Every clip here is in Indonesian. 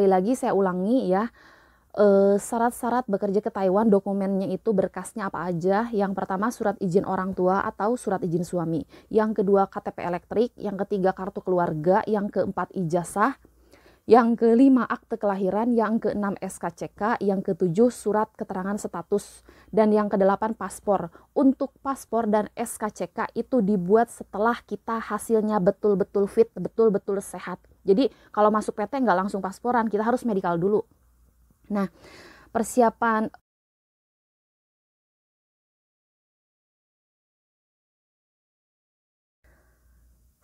Sekali lagi saya ulangi ya, eh, syarat-syarat uh, bekerja ke Taiwan dokumennya itu berkasnya apa aja. Yang pertama surat izin orang tua atau surat izin suami. Yang kedua KTP elektrik, yang ketiga kartu keluarga, yang keempat ijazah, yang kelima akte kelahiran, yang keenam SKCK, yang ketujuh surat keterangan status, dan yang kedelapan paspor. Untuk paspor dan SKCK itu dibuat setelah kita hasilnya betul-betul fit, betul-betul sehat. Jadi kalau masuk PT nggak langsung pasporan, kita harus medical dulu. Nah, persiapan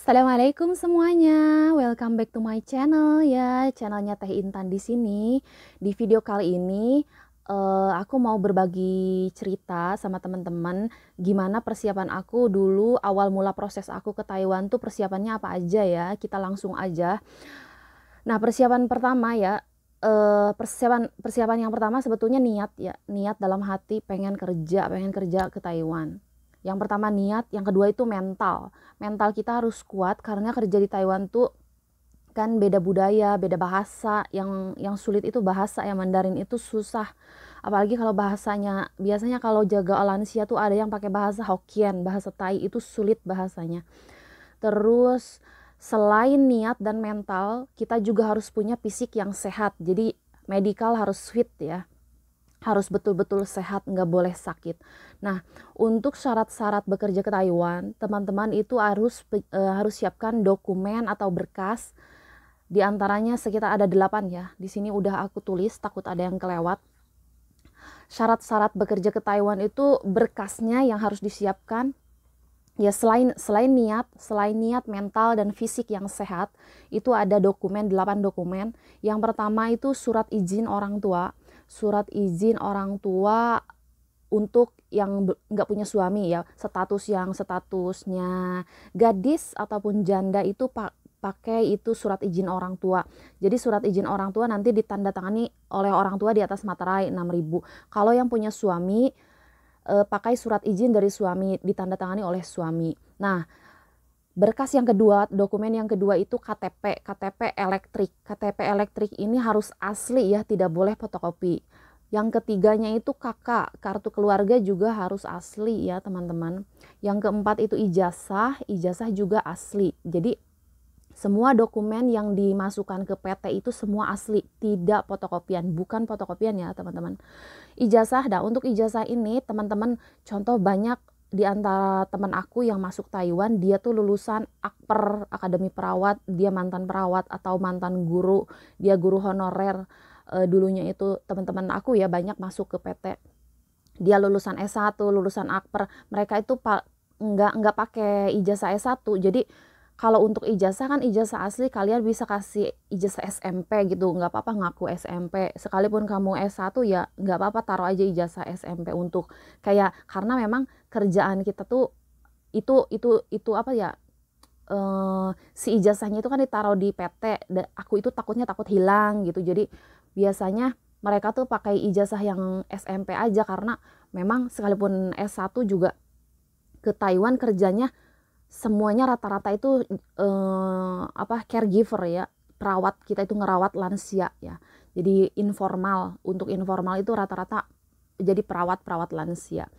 Assalamualaikum semuanya, welcome back to my channel ya, channelnya Teh Intan di sini. Di video kali ini uh, aku mau berbagi cerita sama teman-teman gimana persiapan aku dulu awal mula proses aku ke Taiwan tuh persiapannya apa aja ya, kita langsung aja. Nah persiapan pertama ya, uh, persiapan persiapan yang pertama sebetulnya niat ya, niat dalam hati pengen kerja, pengen kerja ke Taiwan yang pertama niat, yang kedua itu mental. Mental kita harus kuat karena kerja di Taiwan tuh kan beda budaya, beda bahasa. Yang yang sulit itu bahasa yang Mandarin itu susah. Apalagi kalau bahasanya biasanya kalau jaga lansia tuh ada yang pakai bahasa Hokkien, bahasa Tai itu sulit bahasanya. Terus selain niat dan mental, kita juga harus punya fisik yang sehat. Jadi medical harus fit ya harus betul-betul sehat, nggak boleh sakit. Nah, untuk syarat-syarat bekerja ke Taiwan, teman-teman itu harus e, harus siapkan dokumen atau berkas. Di antaranya sekitar ada delapan ya. Di sini udah aku tulis, takut ada yang kelewat. Syarat-syarat bekerja ke Taiwan itu berkasnya yang harus disiapkan ya selain selain niat, selain niat mental dan fisik yang sehat, itu ada dokumen delapan dokumen. Yang pertama itu surat izin orang tua surat izin orang tua untuk yang nggak punya suami ya status yang statusnya gadis ataupun janda itu pak pakai itu surat izin orang tua. Jadi surat izin orang tua nanti ditandatangani oleh orang tua di atas materai 6000. Kalau yang punya suami e, pakai surat izin dari suami ditandatangani oleh suami. Nah, Berkas yang kedua, dokumen yang kedua itu KTP, KTP elektrik. KTP elektrik ini harus asli ya, tidak boleh fotokopi. Yang ketiganya itu kakak, kartu keluarga juga harus asli ya teman-teman. Yang keempat itu ijazah, ijazah juga asli. Jadi semua dokumen yang dimasukkan ke PT itu semua asli, tidak fotokopian, bukan fotokopian ya teman-teman. Ijazah, nah untuk ijazah ini teman-teman contoh banyak di antara teman aku yang masuk Taiwan dia tuh lulusan akper akademi perawat dia mantan perawat atau mantan guru dia guru honorer e, dulunya itu teman-teman aku ya banyak masuk ke PT dia lulusan S1 lulusan akper mereka itu pak nggak nggak pakai ijazah S1 jadi kalau untuk ijazah kan ijazah asli kalian bisa kasih ijazah SMP gitu nggak apa-apa ngaku SMP sekalipun kamu S1 ya nggak apa-apa taruh aja ijazah SMP untuk kayak karena memang kerjaan kita tuh itu itu itu apa ya uh, si ijazahnya itu kan ditaruh di PT dan aku itu takutnya takut hilang gitu jadi biasanya mereka tuh pakai ijazah yang SMP aja karena memang sekalipun S1 juga ke Taiwan kerjanya semuanya rata-rata itu eh, apa caregiver ya perawat kita itu ngerawat lansia ya jadi informal untuk informal itu rata-rata jadi perawat perawat lansia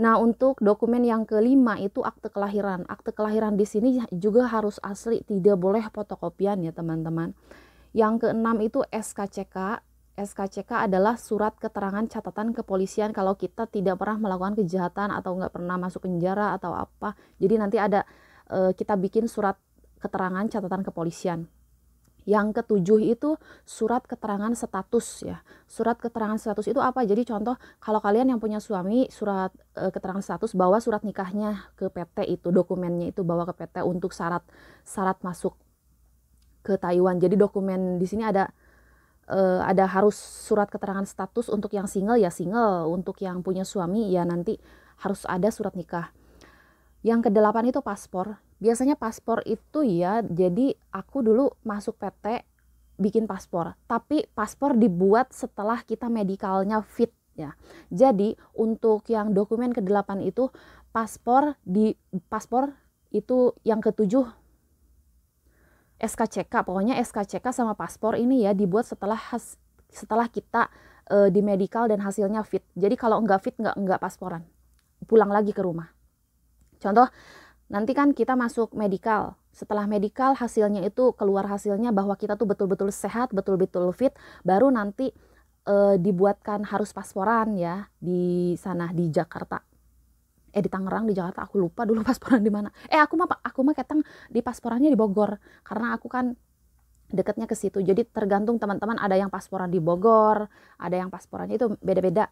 nah untuk dokumen yang kelima itu akte kelahiran akte kelahiran di sini juga harus asli tidak boleh fotokopian ya teman-teman yang keenam itu SKCK SKCK adalah surat keterangan catatan kepolisian kalau kita tidak pernah melakukan kejahatan atau nggak pernah masuk penjara atau apa. Jadi nanti ada e, kita bikin surat keterangan catatan kepolisian. Yang ketujuh itu surat keterangan status ya. Surat keterangan status itu apa? Jadi contoh kalau kalian yang punya suami surat e, keterangan status bawa surat nikahnya ke PT itu dokumennya itu bawa ke PT untuk syarat syarat masuk ke Taiwan. Jadi dokumen di sini ada uh, ada harus surat keterangan status untuk yang single ya single, untuk yang punya suami ya nanti harus ada surat nikah. Yang kedelapan itu paspor. Biasanya paspor itu ya, jadi aku dulu masuk PT bikin paspor, tapi paspor dibuat setelah kita medikalnya fit ya. Jadi untuk yang dokumen kedelapan itu paspor di paspor itu yang ketujuh SKCK, pokoknya SKCK sama paspor ini ya dibuat setelah has, setelah kita e, di medical dan hasilnya fit. Jadi kalau enggak fit enggak nggak pasporan, pulang lagi ke rumah. Contoh nanti kan kita masuk medical, setelah medical hasilnya itu keluar hasilnya bahwa kita tuh betul-betul sehat, betul-betul fit, baru nanti e, dibuatkan harus pasporan ya di sana di Jakarta eh di Tangerang di Jakarta aku lupa dulu pasporan di mana eh aku mah aku mah ketang di pasporannya di Bogor karena aku kan dekatnya ke situ jadi tergantung teman-teman ada yang pasporan di Bogor ada yang pasporannya itu beda-beda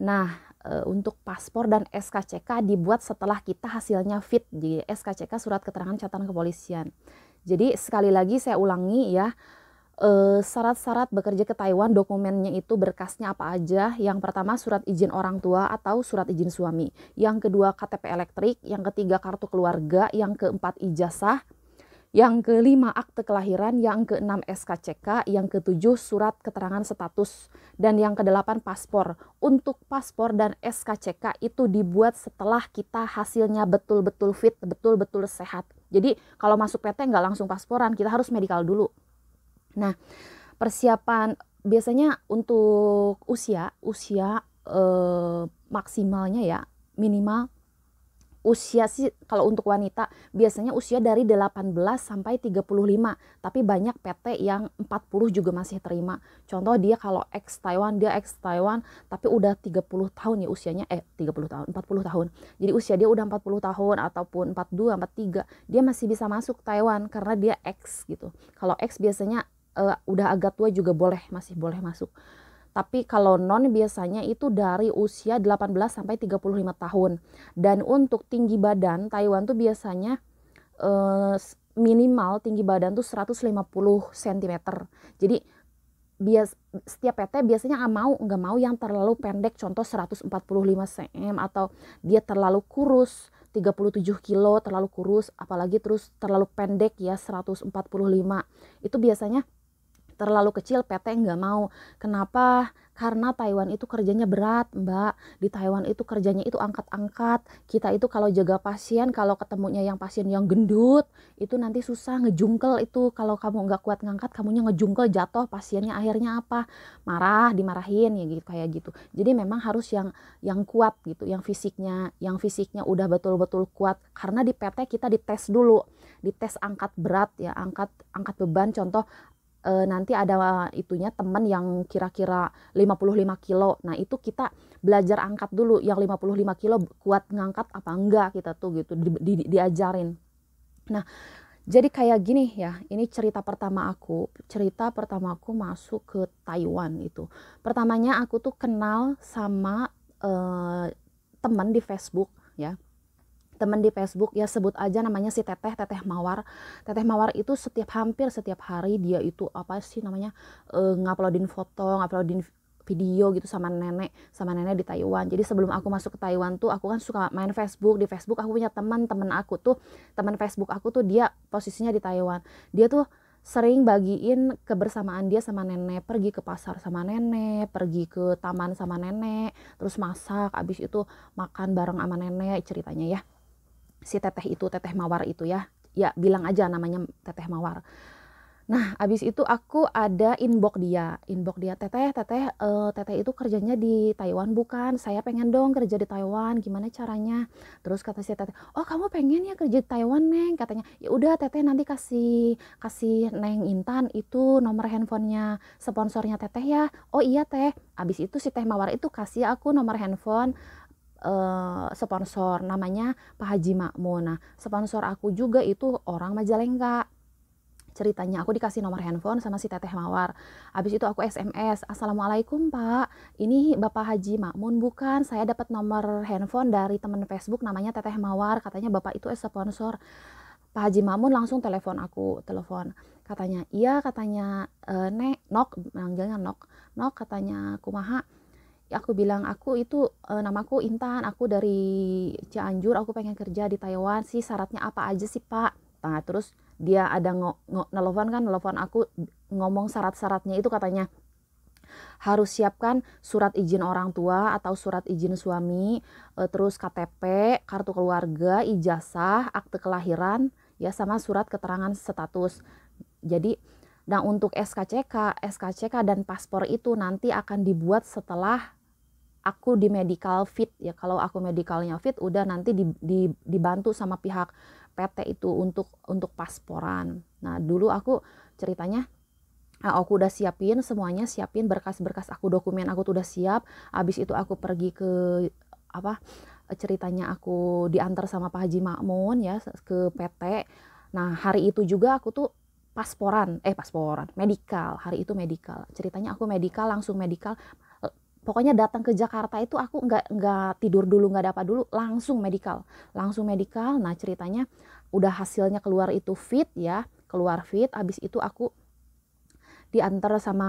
nah eh, untuk paspor dan SKCK dibuat setelah kita hasilnya fit di SKCK surat keterangan catatan kepolisian jadi sekali lagi saya ulangi ya Eh, syarat-syarat bekerja ke Taiwan dokumennya itu berkasnya apa aja yang pertama surat izin orang tua atau surat izin suami yang kedua KTP elektrik yang ketiga kartu keluarga yang keempat ijazah yang kelima akte kelahiran, yang keenam SKCK, yang ketujuh surat keterangan status, dan yang kedelapan paspor. Untuk paspor dan SKCK itu dibuat setelah kita hasilnya betul-betul fit, betul-betul sehat. Jadi kalau masuk PT nggak langsung pasporan, kita harus medical dulu. Nah, persiapan biasanya untuk usia usia eh, maksimalnya ya minimal usia sih kalau untuk wanita biasanya usia dari 18 sampai 35 tapi banyak PT yang 40 juga masih terima contoh dia kalau ex Taiwan dia ex Taiwan tapi udah 30 tahun ya usianya eh 30 tahun 40 tahun jadi usia dia udah 40 tahun ataupun 42 43 dia masih bisa masuk Taiwan karena dia ex gitu kalau ex biasanya uh, udah agak tua juga boleh masih boleh masuk tapi kalau non biasanya itu dari usia 18 sampai 35 tahun dan untuk tinggi badan Taiwan tuh biasanya uh, minimal tinggi badan tuh 150 cm jadi bias setiap PT biasanya mau nggak mau yang terlalu pendek contoh 145 cm atau dia terlalu kurus 37 kilo terlalu kurus apalagi terus terlalu pendek ya 145 itu biasanya terlalu kecil PT nggak mau. Kenapa? Karena Taiwan itu kerjanya berat, Mbak. Di Taiwan itu kerjanya itu angkat-angkat. Kita itu kalau jaga pasien, kalau ketemunya yang pasien yang gendut, itu nanti susah ngejungkel itu. Kalau kamu nggak kuat ngangkat, kamunya ngejungkel jatuh, pasiennya akhirnya apa? Marah, dimarahin ya gitu kayak gitu. Jadi memang harus yang yang kuat gitu, yang fisiknya, yang fisiknya udah betul-betul kuat. Karena di PT kita dites dulu, dites angkat berat ya, angkat angkat beban contoh e, nanti ada eh, itunya teman yang kira-kira 55 kilo. Nah, itu kita belajar angkat dulu yang 55 kilo kuat ngangkat apa enggak kita tuh gitu di, di, diajarin. Nah, jadi kayak gini ya, ini cerita pertama aku. Cerita pertama aku masuk ke Taiwan itu. Pertamanya aku tuh kenal sama e, teman di Facebook ya teman di Facebook ya sebut aja namanya si Teteh Teteh Mawar Teteh Mawar itu setiap hampir setiap hari dia itu apa sih namanya uh, nguploadin foto nguploadin video gitu sama nenek sama nenek di Taiwan jadi sebelum aku masuk ke Taiwan tuh aku kan suka main Facebook di Facebook aku punya teman teman aku tuh teman Facebook aku tuh dia posisinya di Taiwan dia tuh sering bagiin kebersamaan dia sama nenek pergi ke pasar sama nenek pergi ke taman sama nenek terus masak abis itu makan bareng sama nenek ceritanya ya si teteh itu teteh mawar itu ya ya bilang aja namanya teteh mawar nah abis itu aku ada inbox dia inbox dia teteh teteh uh, teteh itu kerjanya di Taiwan bukan saya pengen dong kerja di Taiwan gimana caranya terus kata si teteh oh kamu pengen ya kerja di Taiwan neng katanya ya udah teteh nanti kasih kasih neng Intan itu nomor handphonenya sponsornya teteh ya oh iya teh abis itu si teh mawar itu kasih aku nomor handphone Eh, sponsor namanya Pak Haji Makmun. Nah, sponsor aku juga itu orang Majalengka. Ceritanya aku dikasih nomor handphone sama si Teteh Mawar. Habis itu aku SMS, "Assalamualaikum, Pak. Ini Bapak Haji Makmun bukan? Saya dapat nomor handphone dari teman Facebook namanya Teteh Mawar, katanya Bapak itu sponsor." Pak Haji Mamun langsung telepon aku, telepon katanya iya katanya e, nek nok manggilnya nok nok katanya kumaha Ya, aku bilang aku itu e, namaku Intan aku dari Cianjur aku pengen kerja di Taiwan sih syaratnya apa aja sih pak nah terus dia ada nelfon kan nelfon aku ngomong syarat-syaratnya itu katanya harus siapkan surat izin orang tua atau surat izin suami e, terus KTP kartu keluarga ijazah akte kelahiran ya sama surat keterangan status jadi dan nah, untuk SKCK, SKCK dan paspor itu nanti akan dibuat setelah aku di medical fit ya kalau aku medicalnya fit udah nanti di, di, dibantu sama pihak PT itu untuk untuk pasporan nah dulu aku ceritanya ah, aku udah siapin semuanya siapin berkas-berkas aku dokumen aku tuh udah siap habis itu aku pergi ke apa ceritanya aku diantar sama Pak Haji Makmun ya ke PT nah hari itu juga aku tuh pasporan eh pasporan medical hari itu medical ceritanya aku medical langsung medical pokoknya datang ke Jakarta itu aku nggak nggak tidur dulu nggak dapat dulu langsung medical langsung medical nah ceritanya udah hasilnya keluar itu fit ya keluar fit abis itu aku diantar sama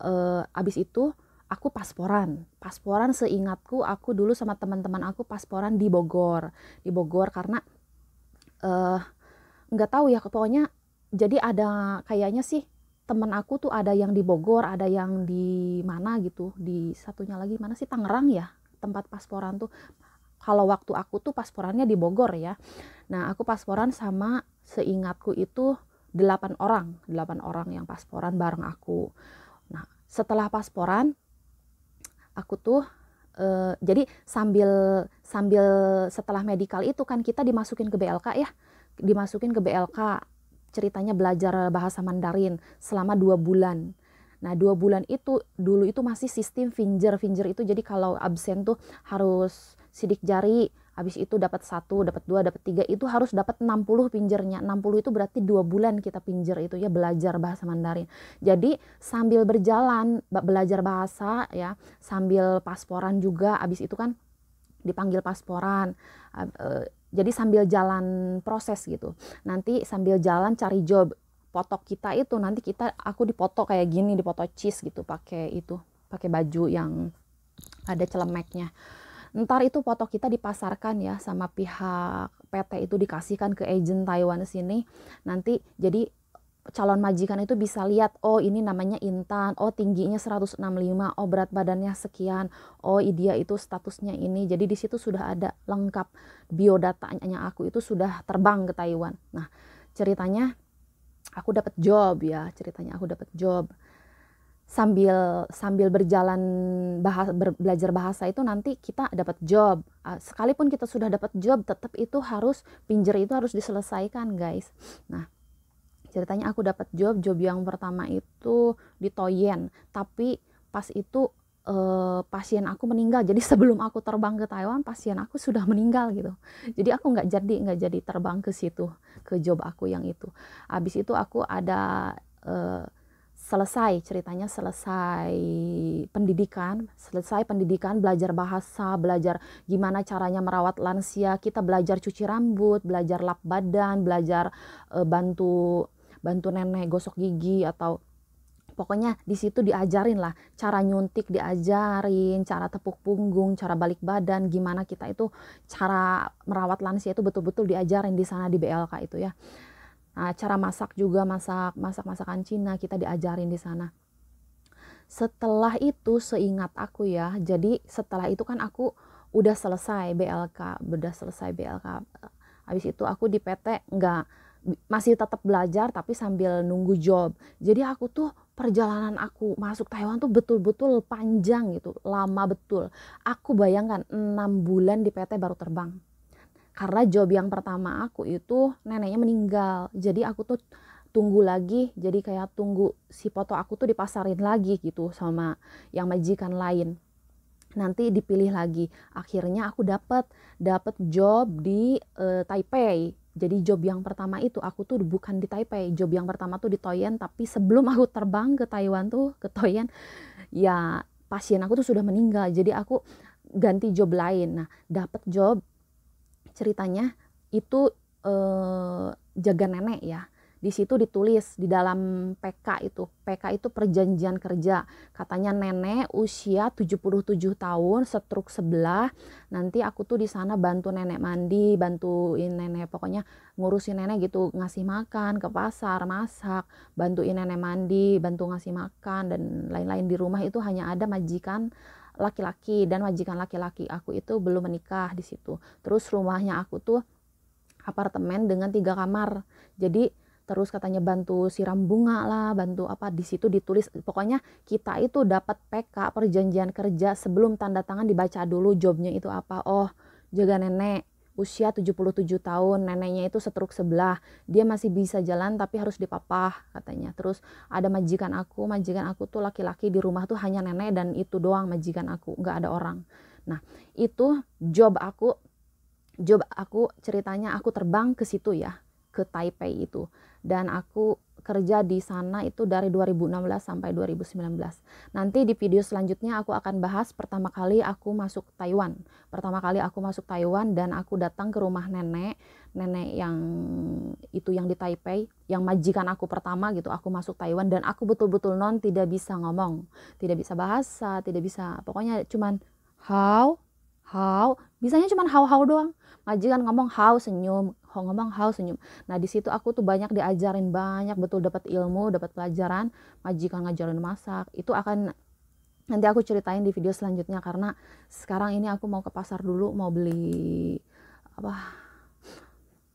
uh, eh, abis itu aku pasporan pasporan seingatku aku dulu sama teman-teman aku pasporan di Bogor di Bogor karena eh, nggak uh, tahu ya pokoknya jadi ada kayaknya sih temen aku tuh ada yang di Bogor, ada yang di mana gitu, di satunya lagi mana sih Tangerang ya tempat pasporan tuh. Kalau waktu aku tuh pasporannya di Bogor ya. Nah aku pasporan sama seingatku itu delapan orang, delapan orang yang pasporan bareng aku. Nah setelah pasporan aku tuh Uh, jadi sambil sambil setelah medical itu kan kita dimasukin ke BLK ya dimasukin ke BLK ceritanya belajar bahasa Mandarin selama dua bulan. Nah dua bulan itu dulu itu masih sistem finger finger itu jadi kalau absen tuh harus sidik jari habis itu dapat satu, dapat dua, dapat tiga itu harus dapat 60 pinjernya. 60 itu berarti dua bulan kita pinjer itu ya belajar bahasa Mandarin. Jadi sambil berjalan belajar bahasa ya, sambil pasporan juga habis itu kan dipanggil pasporan. Eh, jadi sambil jalan proses gitu. Nanti sambil jalan cari job potok kita itu nanti kita aku dipoto kayak gini dipoto cheese gitu pakai itu pakai baju yang ada celemeknya ntar itu foto kita dipasarkan ya sama pihak PT itu dikasihkan ke agent Taiwan sini nanti jadi calon majikan itu bisa lihat oh ini namanya Intan, oh tingginya 165, oh berat badannya sekian, oh dia itu statusnya ini. Jadi di situ sudah ada lengkap biodatanya aku itu sudah terbang ke Taiwan. Nah, ceritanya aku dapat job ya, ceritanya aku dapat job. Sambil sambil berjalan bahas ber, belajar bahasa itu nanti kita dapat job. Sekalipun kita sudah dapat job, tetap itu harus pinjer itu harus diselesaikan, guys. Nah, ceritanya aku dapat job job yang pertama itu di Toyen tapi pas itu eh, pasien aku meninggal jadi sebelum aku terbang ke Taiwan pasien aku sudah meninggal gitu jadi aku nggak jadi nggak jadi terbang ke situ ke job aku yang itu abis itu aku ada eh, selesai ceritanya selesai pendidikan selesai pendidikan belajar bahasa belajar gimana caranya merawat lansia kita belajar cuci rambut belajar lap badan belajar e, bantu bantu nenek gosok gigi atau pokoknya di situ diajarin lah cara nyuntik diajarin cara tepuk punggung cara balik badan gimana kita itu cara merawat lansia itu betul-betul diajarin di sana di BLK itu ya nah, cara masak juga masak masak masakan Cina kita diajarin di sana setelah itu seingat aku ya jadi setelah itu kan aku udah selesai BLK udah selesai BLK habis itu aku di PT nggak masih tetap belajar tapi sambil nunggu job. Jadi aku tuh perjalanan aku masuk Taiwan tuh betul-betul panjang gitu, lama betul. Aku bayangkan 6 bulan di PT baru terbang. Karena job yang pertama aku itu neneknya meninggal. Jadi aku tuh tunggu lagi, jadi kayak tunggu si foto aku tuh dipasarin lagi gitu sama yang majikan lain nanti dipilih lagi. Akhirnya aku dapat dapat job di uh, Taipei jadi job yang pertama itu aku tuh bukan di Taipei, job yang pertama tuh di Toyen, tapi sebelum aku terbang ke Taiwan tuh ke Toyen, ya pasien aku tuh sudah meninggal. Jadi aku ganti job lain. Nah, dapat job ceritanya itu eh, jaga nenek ya di situ ditulis di dalam PK itu. PK itu perjanjian kerja. Katanya nenek usia 77 tahun, setruk sebelah. Nanti aku tuh di sana bantu nenek mandi, bantuin nenek pokoknya ngurusin nenek gitu, ngasih makan, ke pasar, masak, bantuin nenek mandi, bantu ngasih makan dan lain-lain di rumah itu hanya ada majikan laki-laki dan majikan laki-laki aku itu belum menikah di situ. Terus rumahnya aku tuh apartemen dengan tiga kamar. Jadi terus katanya bantu siram bunga lah bantu apa di situ ditulis pokoknya kita itu dapat PK perjanjian kerja sebelum tanda tangan dibaca dulu jobnya itu apa oh jaga nenek usia 77 tahun, neneknya itu setruk sebelah. Dia masih bisa jalan tapi harus dipapah katanya. Terus ada majikan aku, majikan aku tuh laki-laki di rumah tuh hanya nenek dan itu doang majikan aku, nggak ada orang. Nah, itu job aku job aku ceritanya aku terbang ke situ ya ke Taipei itu dan aku kerja di sana itu dari 2016 sampai 2019. Nanti di video selanjutnya aku akan bahas pertama kali aku masuk Taiwan. Pertama kali aku masuk Taiwan dan aku datang ke rumah nenek, nenek yang itu yang di Taipei, yang majikan aku pertama gitu. Aku masuk Taiwan dan aku betul-betul non tidak bisa ngomong, tidak bisa bahasa, tidak bisa pokoknya cuman how how, bisanya cuman how how doang Majikan ngomong how senyum ngomong how senyum nah di situ aku tuh banyak diajarin banyak betul dapat ilmu dapat pelajaran majikan ngajarin masak itu akan nanti aku ceritain di video selanjutnya karena sekarang ini aku mau ke pasar dulu mau beli apa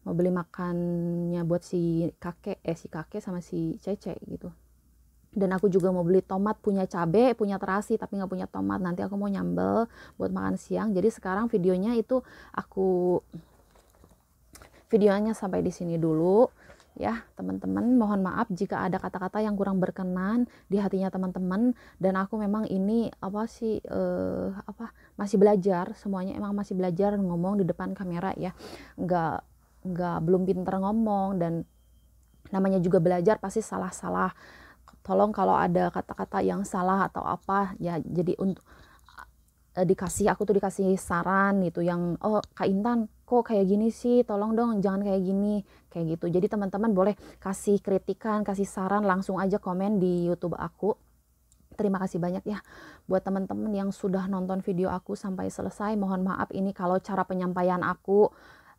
mau beli makannya buat si kakek eh si kakek sama si cece gitu dan aku juga mau beli tomat punya cabe punya terasi tapi nggak punya tomat nanti aku mau nyambel buat makan siang jadi sekarang videonya itu aku videonya sampai di sini dulu ya teman-teman mohon maaf jika ada kata-kata yang kurang berkenan di hatinya teman-teman dan aku memang ini apa sih eh, apa masih belajar semuanya emang masih belajar ngomong di depan kamera ya nggak nggak belum pinter ngomong dan namanya juga belajar pasti salah-salah tolong kalau ada kata-kata yang salah atau apa ya jadi untuk uh, eh, dikasih aku tuh dikasih saran gitu yang oh Kak Intan kok kayak gini sih tolong dong jangan kayak gini kayak gitu jadi teman-teman boleh kasih kritikan kasih saran langsung aja komen di YouTube aku terima kasih banyak ya buat teman-teman yang sudah nonton video aku sampai selesai mohon maaf ini kalau cara penyampaian aku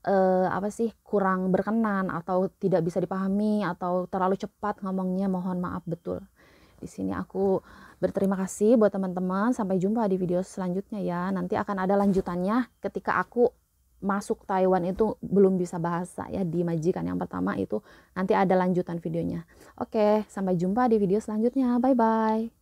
uh, apa sih kurang berkenan atau tidak bisa dipahami atau terlalu cepat ngomongnya mohon maaf betul di sini aku berterima kasih buat teman-teman sampai jumpa di video selanjutnya ya nanti akan ada lanjutannya ketika aku masuk Taiwan itu belum bisa bahasa ya di majikan yang pertama itu nanti ada lanjutan videonya oke sampai jumpa di video selanjutnya bye bye